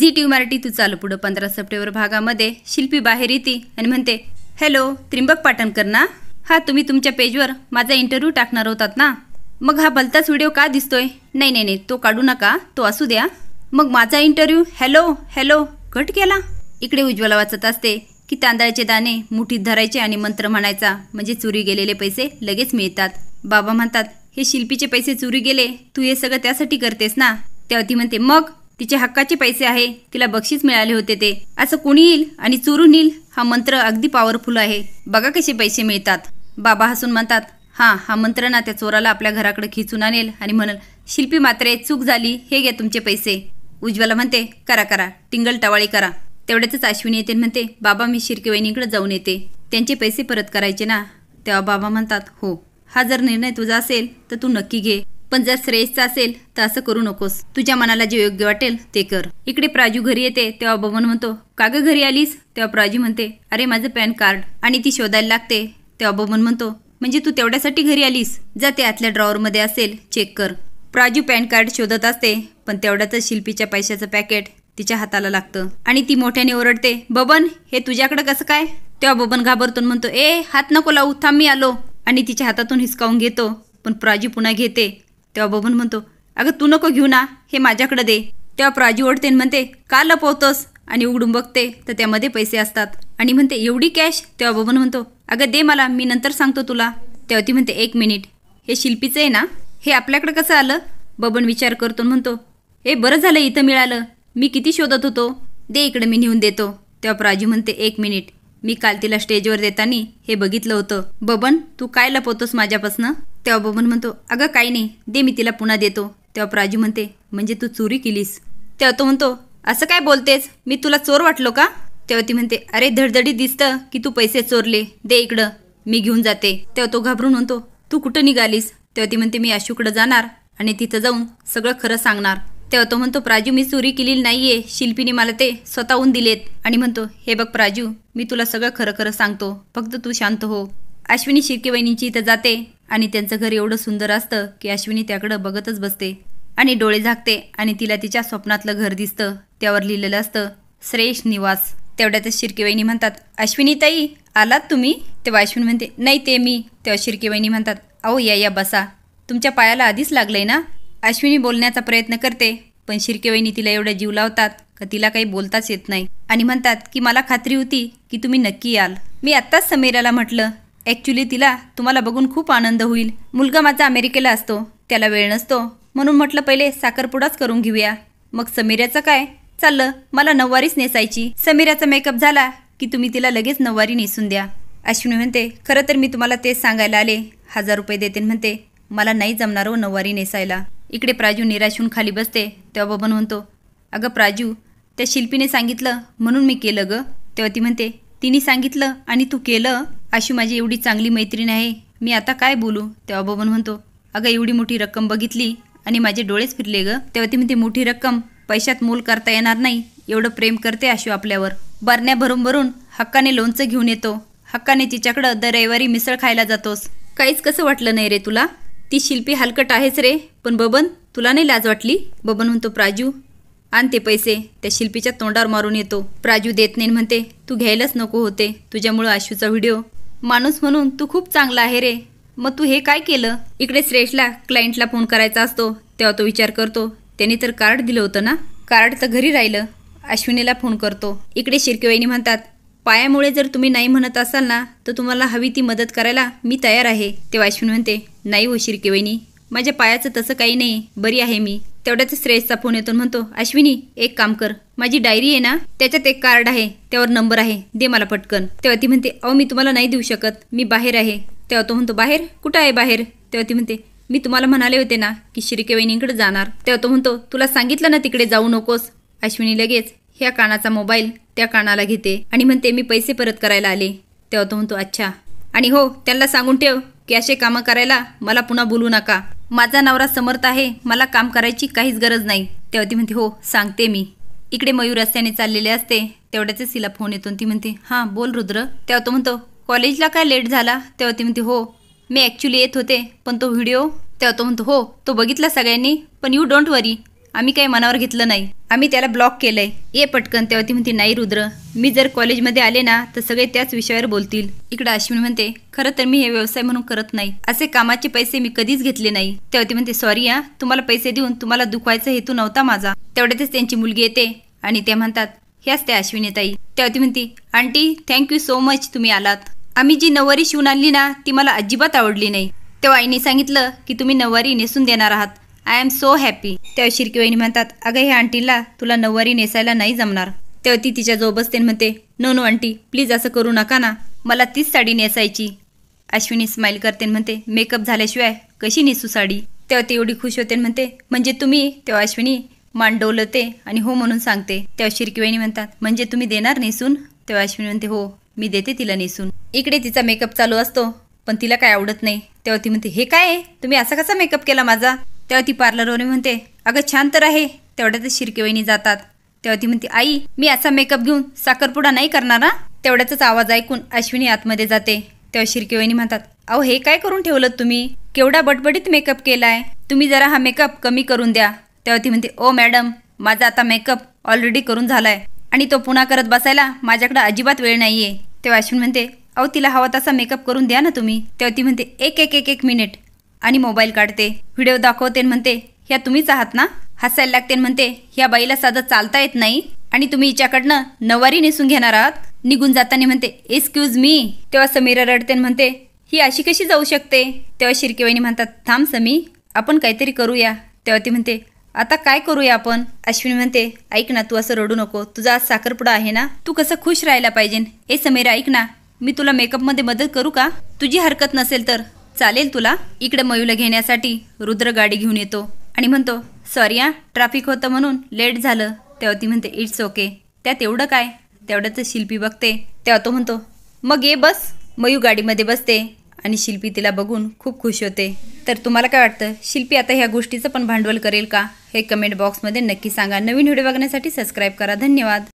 G T Marathi तू चालू पुढं पंधरा सप्टेंबर भागामध्ये शिल्पी बाहेर येते आणि म्हणते हॅलो त्रिंबक पाटणकर ना हा तुम्ही तुमच्या पेजवर माझा इंटरव्ह्यू टाकणार होतात ना मग हा भलताच व्हिडिओ का दिसतोय नाही नाही नाही तो काढू नका तो असू द्या मग माझा इंटरव्ह्यू हॅलो हॅलो घट केला इकडे उज्ज्वला वाचत असते की तांदळाचे दाणे मुठीत धरायचे आणि मंत्र म्हणायचा म्हणजे चोरी गेलेले पैसे लगेच मिळतात बाबा म्हणतात हे शिल्पीचे पैसे चोरी गेले तू हे सगळं त्यासाठी करतेस ना तेव्हा ती म्हणते मग तिचे हक्काचे पैसे आहे तिला बक्षीस मिळाले होते ते असं कोणी येईल आणि चोरून येईल हा मंत्र अगदी पॉवरफुल आहे बघा कसे पैसे मिळतात बाबा हसून म्हणतात हां हा मंत्र ना त्या चोराला आपल्या घराकडे खिचून आणेल आणि म्हणल शिल्पी मात्रे चूक झाली हे घ्या तुमचे पैसे उज्ज्वला म्हणते करा करा टिंगल टवाळी करा तेवढ्याच अश्विनी येते म्हणते बाबा मी वहिनीकडे जाऊन येते त्यांचे पैसे परत करायचे ना तेव्हा बाबा म्हणतात हो हा जर निर्णय तुझा असेल तर तू नक्की घे पण जर श्रेयसचं असेल तर असं करू नकोस तुझ्या मनाला जे योग्य वाटेल ते कर इकडे प्राजू घरी येते तेव्हा बबन म्हणतो का घरी आलीस तेव्हा प्राजू म्हणते अरे माझं पॅन कार्ड आणि ती शोधायला लागते तेव्हा बबन म्हणतो म्हणजे तू तेवढ्यासाठी घरी आलीस जा ते आतल्या ड्रॉवरमध्ये असेल चेक कर प्राजू पॅन कार्ड शोधत असते पण तेवढ्याच शिल्पीच्या पैशाचं पॅकेट तिच्या हाताला लागतं आणि ती मोठ्याने ओरडते बबन हे तुझ्याकडे कसं काय तेव्हा बबन घाबरतून म्हणतो ए हात नको लावू थांब मी आलो आणि तिच्या हातातून हिसकावून घेतो पण प्राजू पुन्हा घेते तेव्हा बबन म्हणतो अगं तू नको घेऊ ना हे माझ्याकडे दे तेव्हा प्राजी ओढते म्हणते का लपवतोस आणि उघडून बघते तर त्यामध्ये पैसे असतात आणि म्हणते एवढी कॅश तेव्हा बबन म्हणतो अगं दे मला मी नंतर सांगतो तुला तेव्हा ती म्हणते एक मिनिट हे शिल्पीचं आहे ना हे आपल्याकडे कसं आलं बबन विचार करतो म्हणतो हे बरं झालं इथं मिळालं मी किती शोधत होतो दे इकडे मी नेऊन देतो तेव्हा प्राजी म्हणते एक मिनिट मी काल तिला स्टेजवर देताना हे बघितलं होतं बबन तू काय लपवतोस माझ्यापासनं तेव्हा बबन म्हणतो अगं काही नाही दे मी तिला पुन्हा देतो तेव्हा प्राजू म्हणते म्हणजे तू चोरी केलीस तेव्हा तो म्हणतो असं काय बोलतेस मी तुला चोर वाटलो का तेव्हा ती म्हणते अरे धडधडी दिसतं की तू पैसे चोरले दे इकडं मी घेऊन जाते तेव्हा तो घाबरून म्हणतो तू कुठं निघालीस तेव्हा ती म्हणते मी अशोकडं जाणार आणि तिथं जाऊन सगळं खरं सांगणार तेव्हा तो म्हणतो प्राजू मी चोरी केलेली नाहीये शिल्पीने मला ते स्वतःहून दिलेत आणि म्हणतो हे बघ प्राजू मी तुला सगळं खरं खरं सांगतो फक्त तू शांत हो अश्विनी शिर्के वहिनींची इथं जाते आणि त्यांचं घर एवढं सुंदर असतं की अश्विनी त्याकडं बघतच बसते आणि डोळे झाकते आणि तिला तिच्या स्वप्नातलं घर दिसतं त्यावर लिहिलेलं असतं श्रेष निवास तेवढ्यातच वहिनी म्हणतात अश्विनी ताई आलात तुम्ही तेव्हा अश्विनी म्हणते नाही ते मी तेव्हा वहिनी म्हणतात अहो या या बसा तुमच्या पायाला आधीच लागलंय ना अश्विनी बोलण्याचा प्रयत्न करते पण शिर्केवहिनी तिला एवढा जीव लावतात का तिला काही बोलताच येत नाही आणि म्हणतात की मला खात्री होती की तुम्ही नक्की याल मी आत्ताच समीराला म्हटलं ॲक्च्युली तिला तुम्हाला बघून खूप आनंद होईल मुलगा माझा अमेरिकेला असतो त्याला वेळ नसतो म्हणून म्हटलं पहिले साखरपुडाच करून घेऊया मग समीराचं काय चाललं मला नऊवारीच नेसायची समीराचा मेकअप झाला की तुम्ही तिला लगेच नऊवारी नेसून द्या अश्विनी म्हणते खरं तर मी तुम्हाला तेच सांगायला आले हजार रुपये देते म्हणते मला नाही जमणार हो नऊवारी नेसायला इकडे प्राजू निराशून खाली बसते तेव्हा बबन म्हणतो अगं प्राजू त्या शिल्पीने सांगितलं म्हणून मी केलं गं तेव्हा ती म्हणते तिने सांगितलं आणि तू केलं अशी माझी एवढी चांगली मैत्रीण आहे मी आता काय बोलू तेव्हा बबन म्हणतो अगं एवढी मोठी रक्कम बघितली आणि माझे डोळेच फिरले गं तेव्हा ती म्हणते मोठी रक्कम पैशात मोल करता येणार नाही एवढं प्रेम करते आशू आपल्यावर बरण्या भरून भरून हक्काने लोणचं घेऊन येतो हक्काने तिच्याकडं दर रविवारी मिसळ खायला जातोस काहीच कसं वाटलं नाही रे तुला ती शिल्पी हलकट आहेच रे पण बबन तुला नाही लाज वाटली बबन म्हणतो प्राजू आण ते पैसे त्या शिल्पीच्या तोंडावर मारून येतो प्राजू देत नाही म्हणते तू घ्यायलाच नको होते तुझ्यामुळं आशूचा व्हिडिओ माणूस म्हणून तू खूप चांगला आहे रे मग तू हे काय केलं इकडे श्रेषला क्लायंटला फोन करायचा असतो तेव्हा तो विचार करतो त्याने तर कार्ड दिलं होतं ना कार्ड तर घरी राहिलं अश्विनीला फोन करतो इकडे शिरकेवाईनी म्हणतात पायामुळे जर तुम्ही नाही म्हणत असाल ना तर तुम्हाला हवी ती मदत करायला मी तयार आहे ते वाशिन म्हणते नाही हो शिरकेवणी माझ्या पायाचं तसं काही नाही बरी आहे मी तेवढ्याच श्रेयसचा फोन येतो म्हणतो अश्विनी एक काम कर माझी डायरी आहे ना त्याच्यात एक कार्ड आहे त्यावर नंबर आहे दे मला पटकन तेव्हा ती म्हणते अहो मी तुम्हाला नाही देऊ शकत मी बाहेर आहे तेव्हा तो म्हणतो बाहेर कुठं आहे बाहेर तेव्हा ती म्हणते मी तुम्हाला म्हणाले होते ना की शिरकेवणींकडे जाणार तेव्हा तो म्हणतो तुला सांगितलं ना तिकडे जाऊ नकोस अश्विनी लगेच ह्या कानाचा मोबाईल त्या कानाला घेते आणि म्हणते मी पैसे परत करायला आले तेव्हा तो म्हणतो अच्छा आणि हो त्यांना सांगून ठेव की असे कामं करायला मला पुन्हा बोलू नका माझा नवरा समर्थ आहे मला काम करायची काहीच गरज नाही तेव्हा ती म्हणते हो सांगते मी इकडे मयूर रस्त्याने चाललेले असते तेवढ्याच तिला फोन येतो ती म्हणते हां बोल रुद्र तेव्हा तो म्हणतो कॉलेजला काय लेट झाला तेव्हा ती म्हणते हो मी ॲक्च्युली येत होते पण तो व्हिडिओ तेव्हा तो म्हणतो हो तो बघितला सगळ्यांनी पण यू डोंट वरी आम्ही काही मनावर घेतलं नाही आम्ही त्याला ब्लॉक केलंय ये पटकन तेव्हा ती म्हणते नाही रुद्र मी जर कॉलेजमध्ये आले ना तर सगळे त्याच विषयावर बोलतील इकडे अश्विन म्हणते खरं तर मी हे व्यवसाय म्हणून करत नाही असे कामाचे पैसे मी कधीच घेतले नाही तेव्हा ती म्हणते सॉरी या तुम्हाला पैसे देऊन तुम्हाला दुखवायचा हेतू नव्हता माझा तेवढ्यातच त्यांची मुलगी येते आणि ते म्हणतात ह्याच त्या अश्विनी ताई तेव्हा ती म्हणते आंटी थँक्यू सो मच तुम्ही आलात आम्ही जी नववारी शिवून आणली ना ती मला अजिबात आवडली नाही तेव्हा आईने सांगितलं की तुम्ही नववारी नेसून देणार आहात आय एम सो हॅपी त्या शिरकी वहिनी म्हणतात अगं ह्या आंटीला तुला नऊवारी नेसायला नाही जमणार तेव्हा ती तिच्या जो बसते म्हणते नो नो आंटी प्लीज असं करू नका ना मला तीच साडी नेसायची अश्विनी स्माईल करते म्हणते मेकअप झाल्याशिवाय कशी नेसू साडी तेव्हा ती एवढी खुश होते म्हणते म्हणजे तुम्ही तेव्हा अश्विनी मान आणि हो म्हणून सांगते तेव्हा शिरकी म्हणतात म्हणजे तुम्ही देणार नेसून तेव्हा अश्विनी म्हणते हो मी देते तिला नेसून इकडे तिचा मेकअप चालू असतो पण तिला काय आवडत नाही तेव्हा ती म्हणते हे काय तुम्ही असा कसा मेकअप केला माझा तेव्हा ती पार्लरवरून म्हणते अगं छान तर आहे तेवढ्यातच शिरकेवाईनी जातात तेव्हा ती म्हणते आई मी असा मेकअप घेऊन साखरपुडा नाही करणार ना तेवढ्याचाच आवाज ऐकून अश्विनी आतमध्ये जाते तेव्हा शिरकेवाईनी म्हणतात अहो हे काय करून ठेवलं तुम्ही केवढा बटबटीत मेकअप केलाय तुम्ही जरा हा मेकअप कमी करून द्या तेव्हा ती म्हणते ओ मॅडम माझा आता मेकअप ऑलरेडी करून झालाय आणि तो पुन्हा करत बसायला माझ्याकडे अजिबात वेळ नाहीये तेव्हा अश्विन म्हणते अहो तिला हवा तसा मेकअप करून द्या ना तुम्ही तेव्हा ती म्हणते एक एक एक एक मिनिट आणि मोबाईल काढते व्हिडिओ दाखवते म्हणते ह्या तुम्हीच आहात ना हसायला लागते म्हणते ह्या बाईला साधं चालता येत नाही आणि तुम्ही हिच्याकडनं नवारी नेसून घेणार आहात निघून जाताना म्हणते एक्सक्यूज मी तेव्हा समीरा रडते म्हणते ही अशी कशी जाऊ शकते तेव्हा शिरकेवाईनी म्हणतात थांब समी आपण काहीतरी करूया तेव्हा ती म्हणते आता काय करूया आपण अश्विनी म्हणते ऐक ना तू असं रडू नको तुझा आज साखरपुडा आहे ना तू कसं खुश राहायला पाहिजे ए समीरा ऐक ना मी तुला मेकअपमध्ये मदत करू का तुझी हरकत नसेल तर चालेल तुला इकडे मयूला घेण्यासाठी रुद्र गाडी घेऊन येतो आणि म्हणतो सॉरी या ट्रॅफिक होतं म्हणून लेट झालं तेव्हा ती म्हणते इट्स ओके त्यात एवढं काय तेवढं शिल्पी बघते तेव्हा तो म्हणतो मग ये बस मयू गाडीमध्ये बसते आणि शिल्पी तिला बघून खूप खुश होते तर तुम्हाला काय वाटतं शिल्पी आता ह्या गोष्टीचं पण भांडवल करेल का हे कमेंट बॉक्समध्ये नक्की सांगा नवीन व्हिडिओ बघण्यासाठी सबस्क्राईब करा धन्यवाद